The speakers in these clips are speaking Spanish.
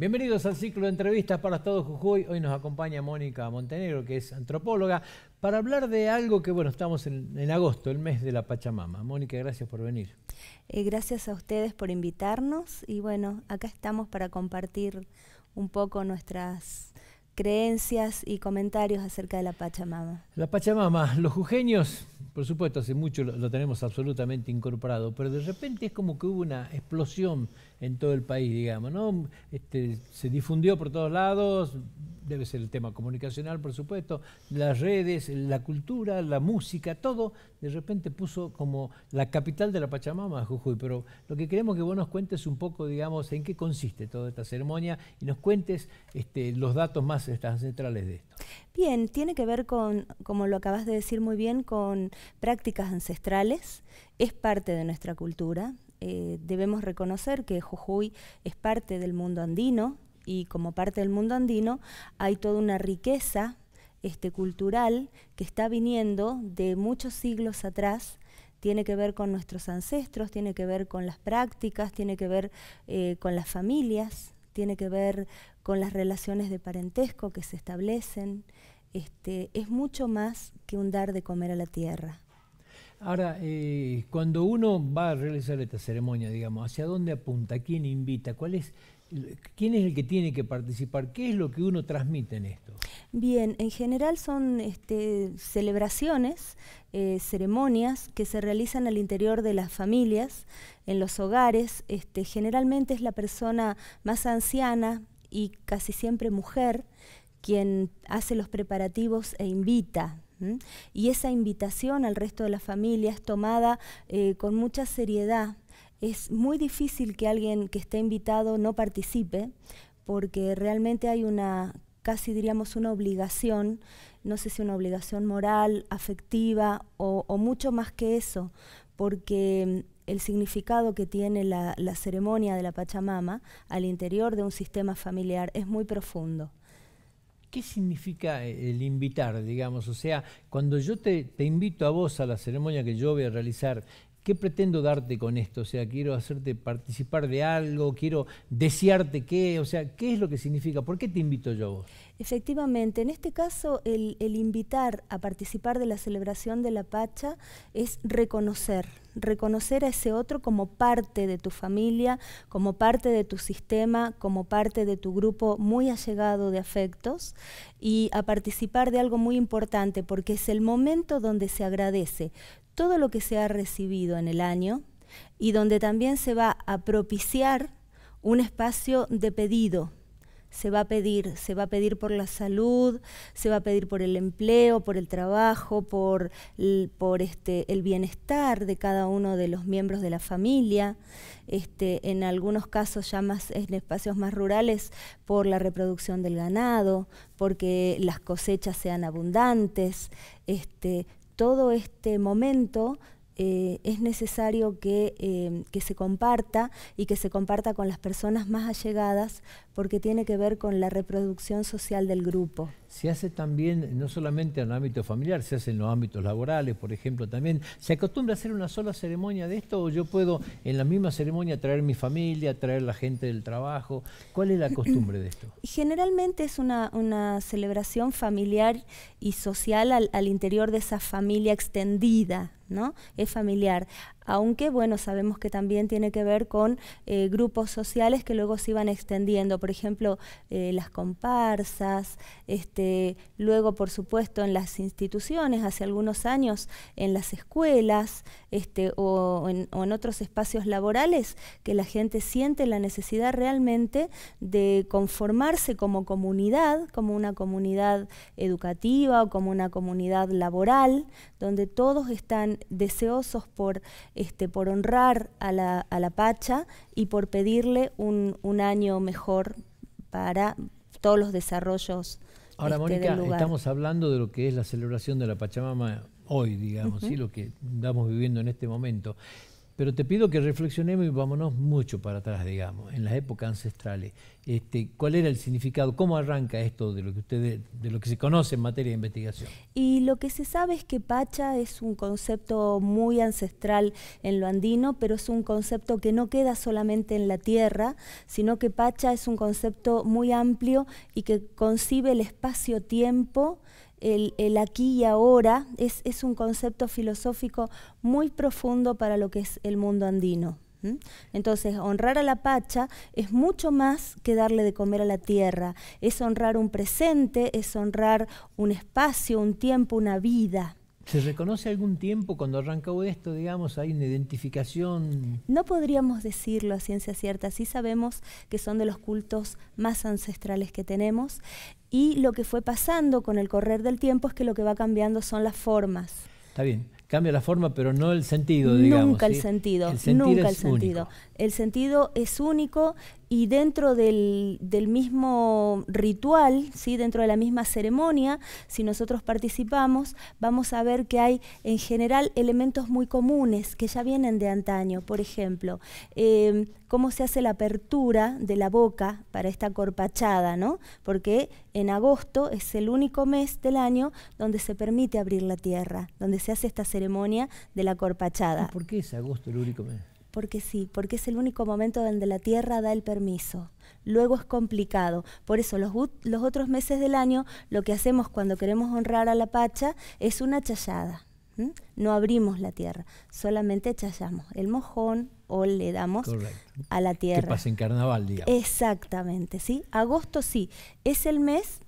Bienvenidos al ciclo de entrevistas para Estado Jujuy. Hoy nos acompaña Mónica Montenegro, que es antropóloga, para hablar de algo que, bueno, estamos en, agosto, el mes de la Pachamama. Mónica, gracias por venir. Eh, gracias a ustedes por invitarnos y, bueno, acá estamos para compartir un poco nuestras creencias y comentarios acerca de la Pachamama. La Pachamama, los jujeños por supuesto, hace mucho lo, tenemos absolutamente incorporado, pero de repente es como que hubo una explosión en todo el país, digamos, ¿no? Este, se difundió por todos lados, debe ser el tema comunicacional, por supuesto, las redes, la cultura, la música, todo, de repente puso como la capital de la Pachamama, Jujuy. Pero lo que queremos que vos nos cuentes un poco, digamos, en qué consiste toda esta ceremonia y nos cuentes este, los datos más este, centrales de esto. Bien, tiene que ver con, como lo acabas de decir muy bien, con prácticas ancestrales. Es parte de nuestra cultura. Eh, debemos reconocer que Jujuy es parte del mundo andino y como parte del mundo andino hay toda una riqueza este, cultural que está viniendo de muchos siglos atrás tiene que ver con nuestros ancestros, tiene que ver con las prácticas, tiene que ver eh, con las familias, tiene que ver con las relaciones de parentesco que se establecen. Este, es mucho más que un dar de comer a la tierra. Ahora, eh, cuando uno va a realizar esta ceremonia, digamos, ¿hacia dónde apunta? ¿Quién invita? ¿Cuál es ¿Quién es el que tiene que participar? ¿Qué es lo que uno transmite en esto? Bien, en general son este, celebraciones, eh, ceremonias que se realizan al interior de las familias, en los hogares. Este, generalmente es la persona más anciana y casi siempre mujer quien hace los preparativos e invita. Y esa invitación al resto de la familia es tomada eh, con mucha seriedad es muy difícil que alguien que esté invitado no participe, porque realmente hay una, casi diríamos una obligación, no sé si una obligación moral, afectiva o, mucho más que eso, porque mm, el significado que tiene la, ceremonia de la Pachamama al interior de un sistema familiar es muy profundo. ¿Qué significa eh, el invitar, digamos? O sea, cuando yo te invito a vos a la ceremonia que yo voy a realizar ¿Qué pretendo darte con esto? O sea, quiero hacerte participar de algo, quiero desearte qué, o sea, ¿qué es lo que significa? ¿Por qué te invito yo a vos? Efectivamente, en este caso el, el invitar a participar de la celebración de la Pacha es reconocer, reconocer a ese otro como parte de tu familia, como parte de tu sistema, como parte de tu grupo muy allegado de afectos y a participar de algo muy importante porque es el momento donde se agradece todo lo que se ha recibido en el año y donde también se va a propiciar un espacio de pedido. Se va a pedir, se va a pedir por la salud, se va a pedir por el empleo, por el trabajo, por, el, por este, el bienestar de cada uno de los miembros de la familia. Este, en algunos casos ya más en espacios más rurales por la reproducción del ganado, porque las cosechas sean abundantes, este, todo este momento eh, es necesario em, que, se comparta y que se comparta con las personas más allegadas porque tiene que ver con la reproducción social del grupo. Se hace también, no solamente en el ámbito familiar, se hace en los ámbitos laborales, por ejemplo, también. ¿Se acostumbra a hacer una sola ceremonia de esto o yo puedo en la misma ceremonia traer mi familia, traer la gente del trabajo? ¿Cuál es la costumbre de esto? Generalmente es una, celebración familiar y social al interior de esa familia extendida, ¿no? Es familiar aunque bueno, sabemos que también tiene que ver con eh, grupos sociales que luego se iban extendiendo, por ejemplo, eh, las comparsas, este, luego por supuesto en las instituciones, hace algunos años en las escuelas este, o en otros espacios laborales, que la gente siente la necesidad realmente de conformarse como comunidad, como una comunidad educativa o como una comunidad laboral, donde todos están deseosos por este, por honrar a la, a la Pacha y por pedirle un, un año mejor para todos los desarrollos. Ahora, este, Mónica, estamos hablando de lo que es la celebración de la Pachamama hoy, digamos, y lo que estamos viviendo en este momento. Pero te pido que reflexionemos y vámonos mucho para atrás, digamos, en las épocas ancestrales. Este, ¿Cuál era el significado? ¿Cómo arranca esto de lo que ustedes, de lo que se conoce en materia de investigación? Y lo que se sabe es que Pacha es un concepto muy ancestral en lo andino, pero es un concepto que no queda solamente en la tierra, sino que Pacha es un concepto muy amplio y que concibe el espacio-tiempo el, aquí y ahora es, un concepto filosófico muy profundo para lo que es el mundo andino. Entonces, honrar a la Pacha es mucho más que darle de comer a la tierra, es honrar un presente, es honrar un espacio, un tiempo, una vida. ¿Se reconoce algún tiempo cuando arrancó esto, digamos, hay una identificación? No podríamos decirlo a ciencia cierta, sí sabemos que son de los cultos más ancestrales que tenemos y lo que fue pasando con el correr del tiempo es que lo que va cambiando son las formas. Está bien, cambia la forma, pero no el sentido, digamos. Nunca el sentido, nunca el sentido. El sentido es único, y dentro del, mismo ritual, ¿sí? dentro de la misma ceremonia, si nosotros participamos, vamos a ver que hay en general elementos muy comunes que ya vienen de antaño. Por ejemplo, em, cómo se hace la apertura de la boca para esta corpachada, ¿no? porque en agosto es el único mes del año donde se permite abrir la tierra, donde se hace esta ceremonia de la corpachada. ¿Por qué es agosto el único mes? Porque sí, porque es el único momento donde la Tierra da el permiso. Luego es complicado. Por eso los, otros meses del año lo que hacemos cuando queremos honrar a la Pacha es una chayada. No abrimos la tierra, solamente challamos. el mojón o le damos a la tierra. Que pasa en carnaval, digamos. Exactamente, ¿sí? Agosto sí, es el mes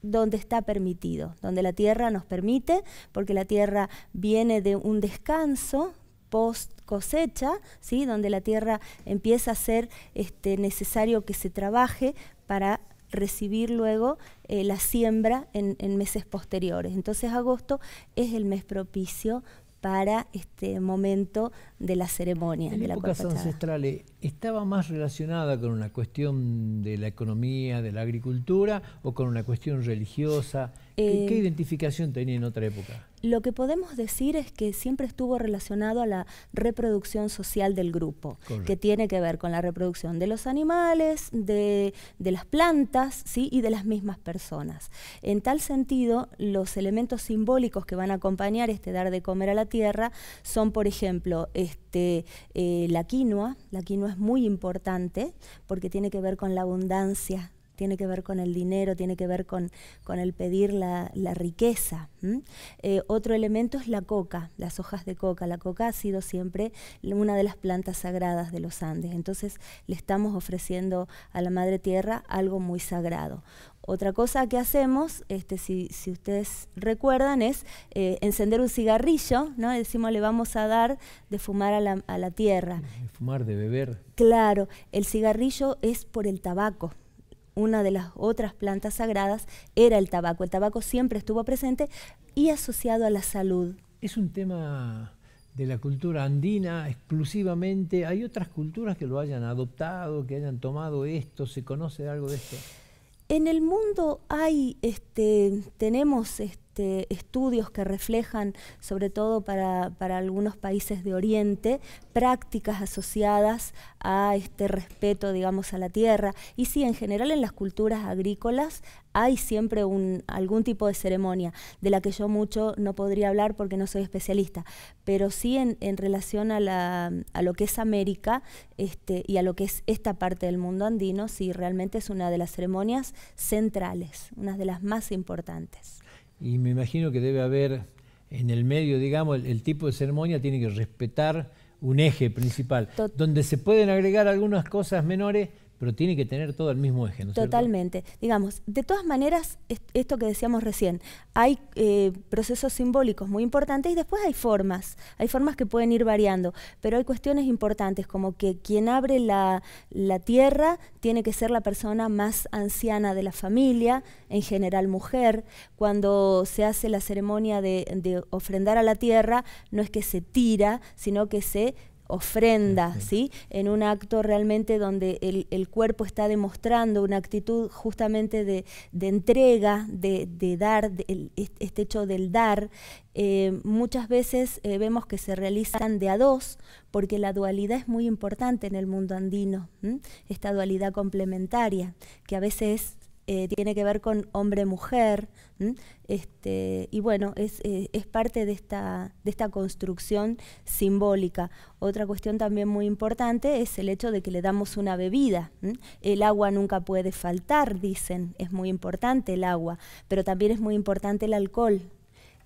donde está permitido, donde la tierra nos permite, porque la tierra viene de un descanso, post cosecha, ¿sí? donde la tierra empieza a ser este, necesario que se trabaje para recibir luego eh, la siembra en, meses posteriores. Entonces agosto es el mes propicio para este momento de la ceremonia. de épocas ancestrales, ¿estaba más relacionada con una cuestión de la economía, de la agricultura o con una cuestión religiosa? ¿Qué, eh, identificación tenía en otra época? Lo que podemos decir es que siempre estuvo relacionado a la reproducción social del grupo, que tiene que ver con la reproducción de los animales, de, las plantas ¿sí? y de las mismas personas. En tal sentido, los elementos simbólicos que van a acompañar este dar de comer a la tierra son, por ejemplo, este, eh, la quinoa. La quinoa es muy importante porque tiene que ver con la abundancia tiene que ver con el dinero, tiene que ver con, el pedir la, riqueza. Eh, otro elemento es la coca, las hojas de coca. La coca ha sido siempre una de las plantas sagradas de los Andes, entonces le estamos ofreciendo a la Madre Tierra algo muy sagrado. Otra cosa que hacemos, este, si, ustedes recuerdan, es eh, encender un cigarrillo, ¿no? Decimos, le vamos a dar de fumar a la, a la tierra. De fumar, de beber. Claro, el cigarrillo es por el tabaco una de las otras plantas sagradas era el tabaco. El tabaco siempre estuvo presente y asociado a la salud. Es un tema de la cultura andina exclusivamente. ¿Hay otras culturas que lo hayan adoptado, que hayan tomado esto? ¿Se conoce algo de esto? En el mundo hay, este, tenemos este, este, estudios que reflejan, sobre todo para, algunos países de Oriente, prácticas asociadas a este respeto, digamos, a la tierra. Y sí, en general en las culturas agrícolas hay siempre un, algún tipo de ceremonia, de la que yo mucho no podría hablar porque no soy especialista, pero sí en, relación a, lo que es América este, y a lo que es esta parte del mundo andino, sí realmente es una de las ceremonias centrales, una de las más importantes y me imagino que debe haber en el medio, digamos, el, tipo de ceremonia tiene que respetar un eje principal, donde se pueden agregar algunas cosas menores, pero tiene que tener todo el mismo eje. Totalmente. Digamos, de todas maneras, esto que decíamos recién, hay eh, procesos simbólicos muy importantes y después hay formas, hay formas que pueden ir variando, pero hay cuestiones importantes como que quien abre la, tierra tiene que ser la persona más anciana de la familia, en general mujer. Cuando se hace la ceremonia de, de ofrendar a la tierra, no es que se tira, sino que se ofrenda, ¿sí? En un acto realmente donde el, cuerpo está demostrando una actitud justamente de, entrega, de, dar, este hecho del dar. Eh, muchas veces eh, vemos que se realizan de a dos, porque la dualidad es muy importante en el mundo andino, esta dualidad complementaria, que a veces es eh, tiene que ver con hombre-mujer, este, y bueno, es, eh, es parte de esta, de esta construcción simbólica. Otra cuestión también muy importante es el hecho de que le damos una bebida. El agua nunca puede faltar, dicen, es muy importante el agua, pero también es muy importante el alcohol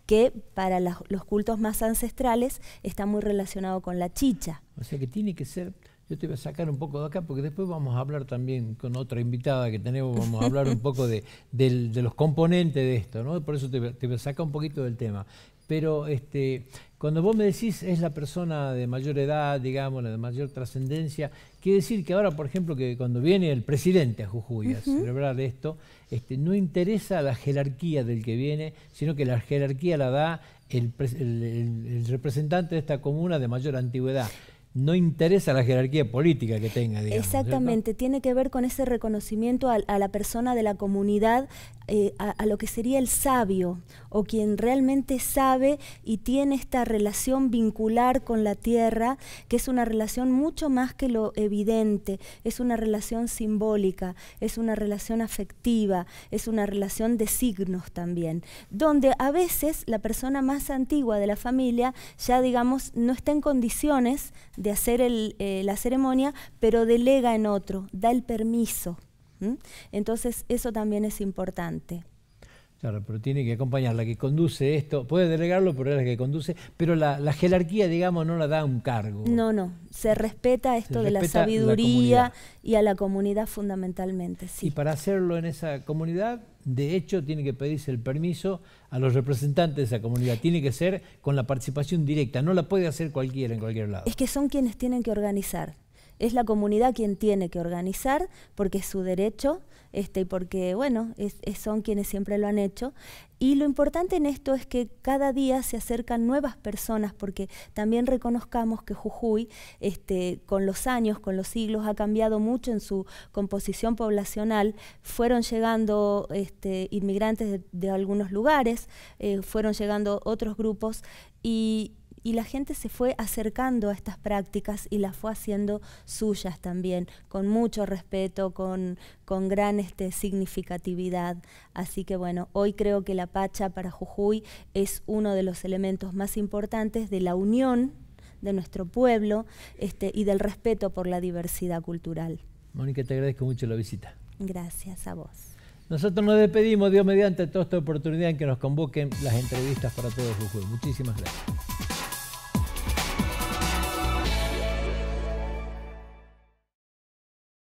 que para los cultos más ancestrales está muy relacionado con la chicha. O sea que tiene que ser yo te voy a sacar un poco de acá porque después vamos a hablar también con otra invitada que tenemos, vamos a hablar un poco de, los componentes de esto, ¿no? Por eso te, voy a sacar un poquito del tema. Pero este, cuando vos me decís es la persona de mayor edad, digamos, la de mayor trascendencia, quiere decir que ahora, por ejemplo, que cuando viene el presidente a Jujuy a celebrar esto, este, no interesa la jerarquía del que viene, sino que la jerarquía la da el, representante de esta comuna de mayor antigüedad no interesa la jerarquía política que tenga. Exactamente, tiene que ver con ese reconocimiento a, la persona de la comunidad eh, a, lo que sería el sabio o quien realmente sabe y tiene esta relación vincular con la tierra, que es una relación mucho más que lo evidente, es una relación simbólica, es una relación afectiva, es una relación de signos también, donde a veces la persona más antigua de la familia ya digamos no está en condiciones de hacer eh, la ceremonia, pero delega en otro, da el permiso. Entonces, eso también es importante. Claro, pero tiene que acompañar la que conduce esto, puede delegarlo, pero es la que conduce, pero la, jerarquía, digamos, no la da un cargo. No, no, se respeta esto de la sabiduría y a la comunidad fundamentalmente, sí. Y para hacerlo en esa comunidad, de hecho, tiene que pedirse el permiso a los representantes de esa comunidad, tiene que ser con la participación directa, no la puede hacer cualquiera en cualquier lado. Es que son quienes tienen que organizar es la comunidad quien tiene que organizar porque es su derecho este, porque bueno, son quienes siempre lo han hecho. Y lo importante en esto es que cada día se acercan nuevas personas, porque también reconozcamos que Jujuy, este, con los años, con los siglos, ha cambiado mucho en su composición poblacional. Fueron llegando este, inmigrantes de, algunos lugares, eh, fueron llegando otros grupos y, y la gente se fue acercando a estas prácticas y las fue haciendo suyas también, con mucho respeto, con, con gran este, significatividad. Así que bueno, hoy creo que la Pacha para Jujuy es uno de los elementos más importantes de la unión de nuestro pueblo este, y del respeto por la diversidad cultural. Mónica, te agradezco mucho la visita. Gracias a vos. Nosotros nos despedimos, Dios mediante, toda esta oportunidad en que nos convoquen las entrevistas para todos Jujuy. Muchísimas gracias.